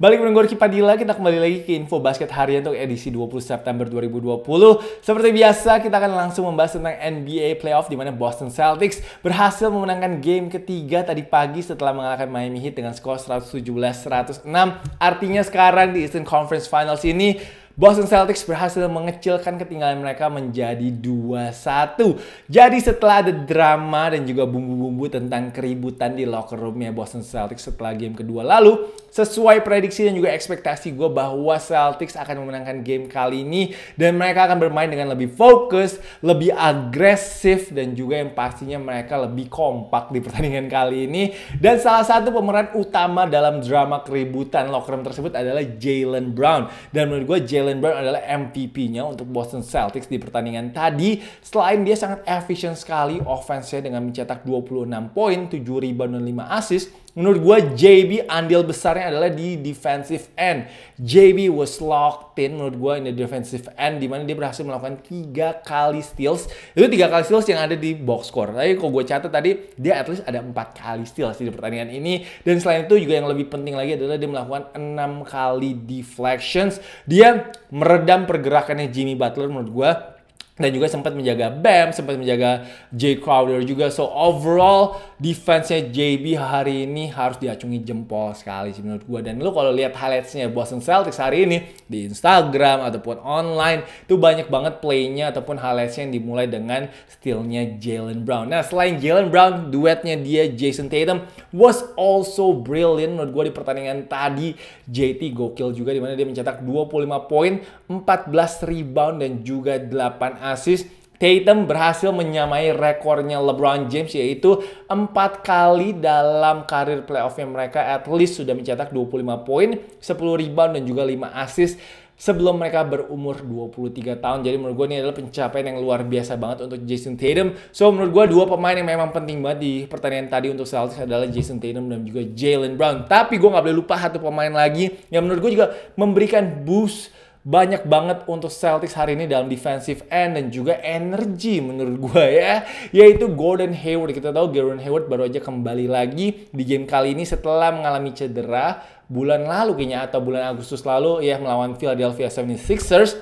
Balik dengan Ricky Padilla, kita kembali lagi ke Info Basket Harian untuk edisi 20 September 2020. Seperti biasa, kita akan langsung membahas tentang NBA Playoff di mana Boston Celtics berhasil memenangkan game ketiga tadi pagi setelah mengalahkan Miami Heat dengan skor 117-106. Artinya sekarang di Eastern Conference Finals ini Boston Celtics berhasil mengecilkan ketinggalan mereka menjadi 2-1. Jadi setelah ada drama dan juga bumbu-bumbu tentang keributan di locker roomnya Boston Celtics setelah game kedua lalu, sesuai prediksi dan juga ekspektasi gue bahwa Celtics akan memenangkan game kali ini dan mereka akan bermain dengan lebih fokus, lebih agresif dan juga yang pastinya mereka lebih kompak di pertandingan kali ini. Dan salah satu pemeran utama dalam drama keributan locker room tersebut adalah Jalen Brown. Dan menurut gue Jalen Jalen Brown adalah MVP-nya untuk Boston Celtics di pertandingan tadi. Selain dia sangat efisien sekali offense-nya dengan mencetak 26 poin, 7 rebound dan 5 assist, Menurut gue JB andil besarnya adalah di defensive end. JB was locked in menurut gue in the defensive end dimana dia berhasil melakukan tiga kali steals. Itu tiga kali steals yang ada di box score. Tapi kalau gue catat tadi dia at least ada empat kali steals di pertandingan ini. Dan selain itu juga yang lebih penting lagi adalah dia melakukan enam kali deflections. Dia meredam pergerakannya Jimmy Butler menurut gue dan juga sempat menjaga Bam, sempat menjaga Jay Crowder juga. So overall defense-nya JB hari ini harus diacungi jempol sekali sih menurut gue. Dan lu kalau lihat highlights-nya Boston Celtics hari ini di Instagram ataupun online itu banyak banget play-nya ataupun highlights yang dimulai dengan steal-nya Jalen Brown. Nah selain Jalen Brown, duetnya dia Jason Tatum was also brilliant menurut gue di pertandingan tadi. JT gokil juga dimana dia mencetak 25 poin, 14 rebound dan juga 8 assist, Tatum berhasil menyamai rekornya LeBron James yaitu empat kali dalam karir playoffnya mereka at least sudah mencetak 25 poin, 10 rebound dan juga 5 assist sebelum mereka berumur 23 tahun. Jadi menurut gue ini adalah pencapaian yang luar biasa banget untuk Jason Tatum. So menurut gue dua pemain yang memang penting banget di pertandingan tadi untuk Celtics adalah Jason Tatum dan juga Jalen Brown. Tapi gue gak boleh lupa satu pemain lagi yang menurut gue juga memberikan boost banyak banget untuk Celtics hari ini dalam defensive end dan juga energi menurut gue ya yaitu Golden Hayward kita tahu Gordon Hayward baru aja kembali lagi di game kali ini setelah mengalami cedera bulan lalu kayaknya atau bulan Agustus lalu ya melawan Philadelphia 76ers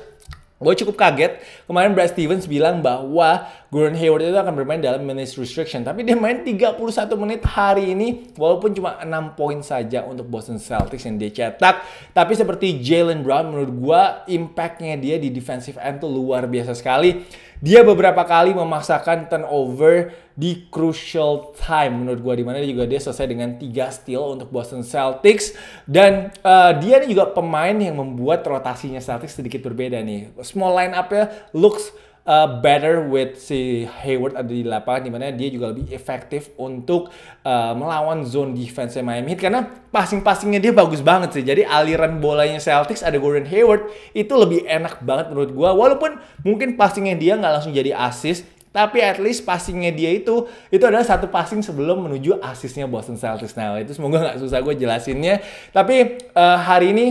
Gue cukup kaget, kemarin Brad Stevens bilang bahwa Gordon Hayward itu akan bermain dalam minutes restriction. Tapi dia main 31 menit hari ini, walaupun cuma 6 poin saja untuk Boston Celtics yang dia cetak. Tapi seperti Jalen Brown, menurut gue impactnya dia di defensive end tuh luar biasa sekali. Dia beberapa kali memaksakan turnover di crucial time menurut gue dimana juga dia selesai dengan tiga steal untuk Boston Celtics dan uh, dia ini juga pemain yang membuat rotasinya Celtics sedikit berbeda nih small line up ya looks uh, better with si Hayward ada di lapangan dimana dia juga lebih efektif untuk uh, melawan zone defense Miami Heat karena passing-passingnya dia bagus banget sih jadi aliran bolanya Celtics ada Gordon Hayward itu lebih enak banget menurut gua walaupun mungkin passingnya dia nggak langsung jadi assist tapi at least passingnya dia itu, itu adalah satu passing sebelum menuju asisnya Boston Celtics. Nah itu semoga nggak susah gue jelasinnya. Tapi uh, hari ini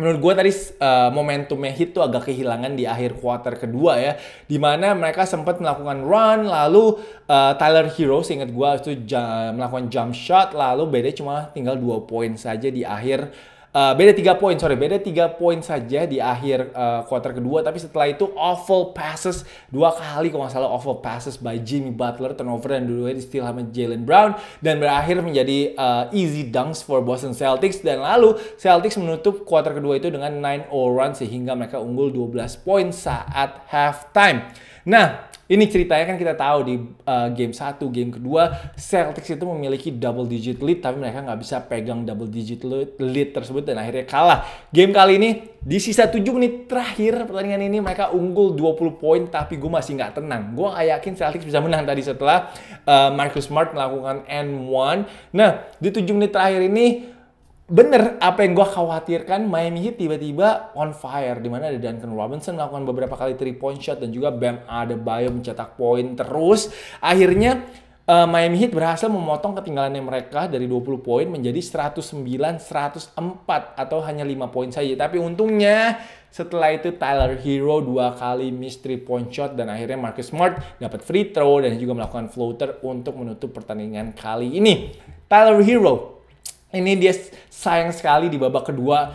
menurut gue tadi uh, momentumnya hit tuh agak kehilangan di akhir quarter kedua ya dimana mereka sempat melakukan run lalu uh, Tyler Hero seingat gue itu jam, melakukan jump shot lalu beda cuma tinggal dua poin saja di akhir Uh, beda tiga poin, sorry, beda tiga poin saja di akhir uh, quarter kedua. Tapi setelah itu awful passes dua kali kalau nggak salah awful passes by Jimmy Butler turnover dan dulu di steal sama Jalen Brown dan berakhir menjadi uh, easy dunks for Boston Celtics dan lalu Celtics menutup quarter kedua itu dengan 9-0 run sehingga mereka unggul 12 poin saat halftime. Nah, ini ceritanya kan kita tahu di uh, game 1, game kedua Celtics itu memiliki double digit lead tapi mereka nggak bisa pegang double digit lead tersebut dan akhirnya kalah. Game kali ini di sisa 7 menit terakhir pertandingan ini mereka unggul 20 poin tapi gue masih nggak tenang. Gue nggak yakin Celtics bisa menang tadi setelah uh, Marcus Smart melakukan N1. Nah, di 7 menit terakhir ini bener apa yang gue khawatirkan Miami Heat tiba-tiba on fire di mana ada Duncan Robinson melakukan beberapa kali three point shot dan juga Bam Adebayo mencetak poin terus akhirnya uh, Miami Heat berhasil memotong ketinggalan yang mereka dari 20 poin menjadi 109 104 atau hanya 5 poin saja tapi untungnya setelah itu Tyler Hero dua kali mystery point shot dan akhirnya Marcus Smart dapat free throw dan juga melakukan floater untuk menutup pertandingan kali ini Tyler Hero ini dia sayang sekali di babak kedua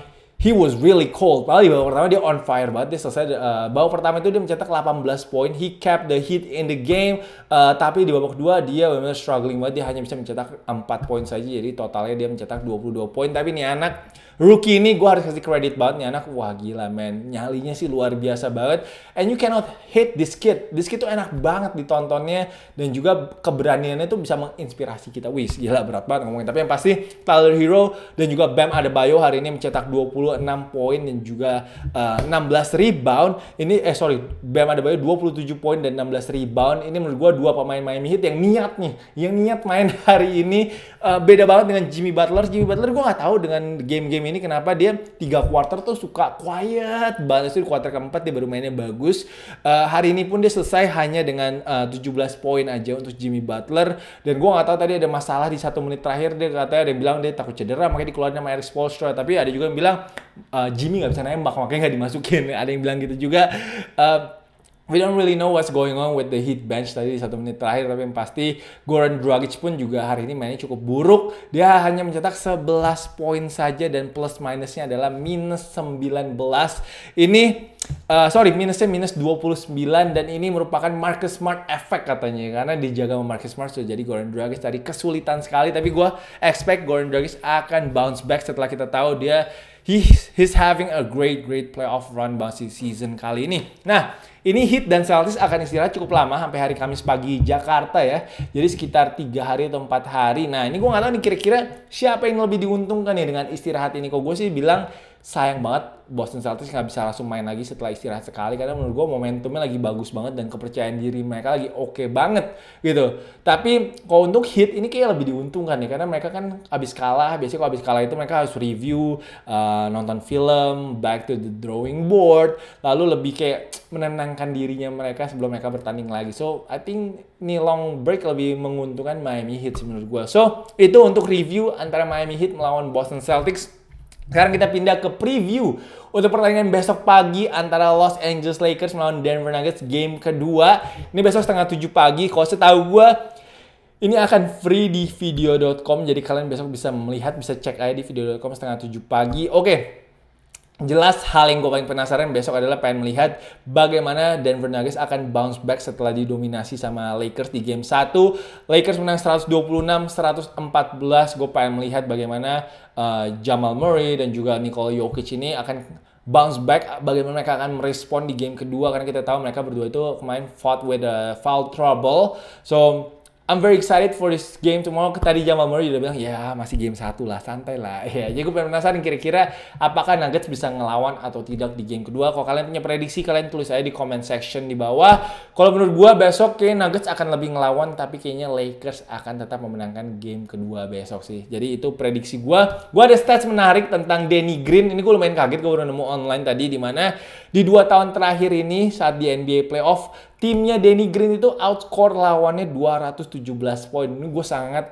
he was really cold. Padahal di babak pertama dia on fire banget. Dia selesai uh, babak pertama itu dia mencetak 18 poin. He kept the heat in the game. Uh, tapi di babak kedua dia benar-benar struggling banget. Dia hanya bisa mencetak 4 poin saja. Jadi totalnya dia mencetak 22 poin. Tapi nih anak rookie ini gue harus kasih kredit banget nih anak. Wah gila men. Nyalinya sih luar biasa banget. And you cannot hate this kid. This kid tuh enak banget ditontonnya dan juga keberaniannya tuh bisa menginspirasi kita. Wih gila berat banget ngomongin. Tapi yang pasti Tyler Hero dan juga Bam Adebayo hari ini mencetak 20 enam poin dan juga uh, eh, 16 rebound. Ini eh sorry, Bam Adebayo 27 poin dan 16 rebound. Ini menurut gua dua pemain Miami Heat yang niat nih, yang niat main hari ini uh, beda banget dengan Jimmy Butler. Jimmy Butler gua nggak tahu dengan game-game ini kenapa dia tiga quarter tuh suka quiet banget sih quarter keempat dia baru mainnya bagus. Uh, hari ini pun dia selesai hanya dengan uh, 17 poin aja untuk Jimmy Butler dan gua nggak tahu tadi ada masalah di satu menit terakhir dia katanya ada yang bilang dia takut cedera makanya dikeluarin sama Eric Spoelstra tapi ada juga yang bilang uh, Jimmy nggak bisa nembak makanya nggak dimasukin ada yang bilang gitu juga uh, We don't really know what's going on with the heat bench tadi di satu menit terakhir, tapi yang pasti Goran Dragic pun juga hari ini mainnya cukup buruk. Dia hanya mencetak 11 poin saja dan plus minusnya adalah minus 19. Ini Uh, sorry, minusnya minus 29 dan ini merupakan Marcus Smart effect katanya ya, karena dijaga sama Marcus Smart sudah jadi Goran Dragic tadi kesulitan sekali tapi gue expect Goran Dragic akan bounce back setelah kita tahu dia he he's having a great great playoff run bounce season kali ini. Nah, ini Heat dan Celtics akan istirahat cukup lama sampai hari Kamis pagi Jakarta ya. Jadi sekitar tiga hari atau empat hari. Nah ini gue nggak tahu nih kira-kira siapa yang lebih diuntungkan ya dengan istirahat ini. Kok gue sih bilang sayang banget Boston Celtics nggak bisa langsung main lagi setelah istirahat sekali karena menurut gue momentumnya lagi bagus banget dan kepercayaan diri mereka lagi oke okay banget gitu. Tapi kalau untuk hit ini kayak lebih diuntungkan ya karena mereka kan abis kalah biasanya kalau abis kalah itu mereka harus review uh, nonton film back to the drawing board lalu lebih kayak menenangkan dirinya mereka sebelum mereka bertanding lagi. So I think ini long break lebih menguntungkan Miami Heat menurut gue. So itu untuk review antara Miami Heat melawan Boston Celtics sekarang kita pindah ke preview untuk pertandingan besok pagi antara Los Angeles Lakers melawan Denver Nuggets game kedua. Ini besok setengah tujuh pagi. Kalau tahu gue ini akan free di video.com jadi kalian besok bisa melihat bisa cek aja di video.com setengah tujuh pagi. Oke. Okay. Jelas hal yang gue paling penasaran besok adalah pengen melihat bagaimana Denver Nuggets akan bounce back setelah didominasi sama Lakers di game 1. Lakers menang 126-114. Gue pengen melihat bagaimana uh, Jamal Murray dan juga Nikola Jokic ini akan bounce back bagaimana mereka akan merespon di game kedua karena kita tahu mereka berdua itu kemarin fought with a eh, foul trouble. So I'm very excited for this game tomorrow. Tadi Jamal Murray udah bilang, ya masih game satu lah, santai lah. Ya, jadi gue penasaran kira-kira apakah Nuggets bisa ngelawan atau tidak di game kedua. Kalau kalian punya prediksi, kalian tulis aja di comment section di bawah. Kalau menurut gue besok kayaknya Nuggets akan lebih ngelawan, tapi kayaknya Lakers akan tetap memenangkan game kedua besok sih. Jadi itu prediksi gue. Gue ada stats menarik tentang Danny Green. Ini gue lumayan kaget, gue baru nemu online tadi di mana di dua tahun terakhir ini saat di NBA playoff timnya Danny Green itu outscore lawannya 217 poin. Ini gue sangat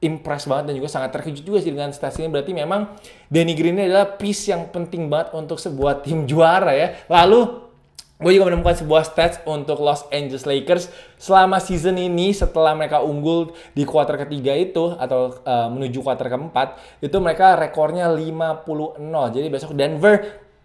impress banget dan juga sangat terkejut juga sih dengan stats ini. Berarti memang Danny Green ini adalah piece yang penting banget untuk sebuah tim juara ya. Lalu Gue juga menemukan sebuah stats untuk Los Angeles Lakers selama season ini setelah mereka unggul di kuarter ketiga itu atau uh, menuju kuarter keempat itu mereka rekornya 50-0. Jadi besok Denver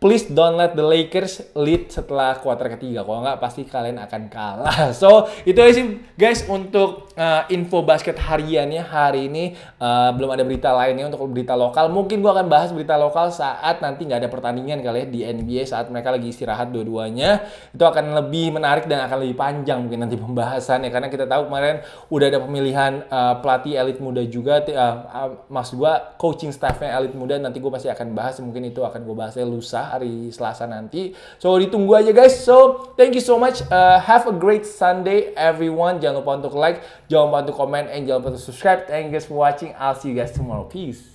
please don't let the Lakers lead setelah kuarter ketiga. Kalau nggak pasti kalian akan kalah. So itu aja sih guys untuk uh, info basket hariannya hari ini. Uh, belum ada berita lainnya untuk berita lokal. Mungkin gue akan bahas berita lokal saat nanti nggak ada pertandingan kali ya di NBA saat mereka lagi istirahat dua-duanya. Itu akan lebih menarik dan akan lebih panjang mungkin nanti pembahasan ya karena kita tahu kemarin udah ada pemilihan uh, pelatih elit muda juga. Uh, uh, maksud gue coaching staffnya elit muda nanti gue pasti akan bahas mungkin itu akan gue bahasnya lusa hari Selasa nanti. So ditunggu aja guys. So thank you so much. Uh, have a great Sunday everyone. Jangan lupa untuk like, jangan lupa untuk comment, and jangan lupa untuk subscribe. Thank you guys for watching. I'll see you guys tomorrow. Peace.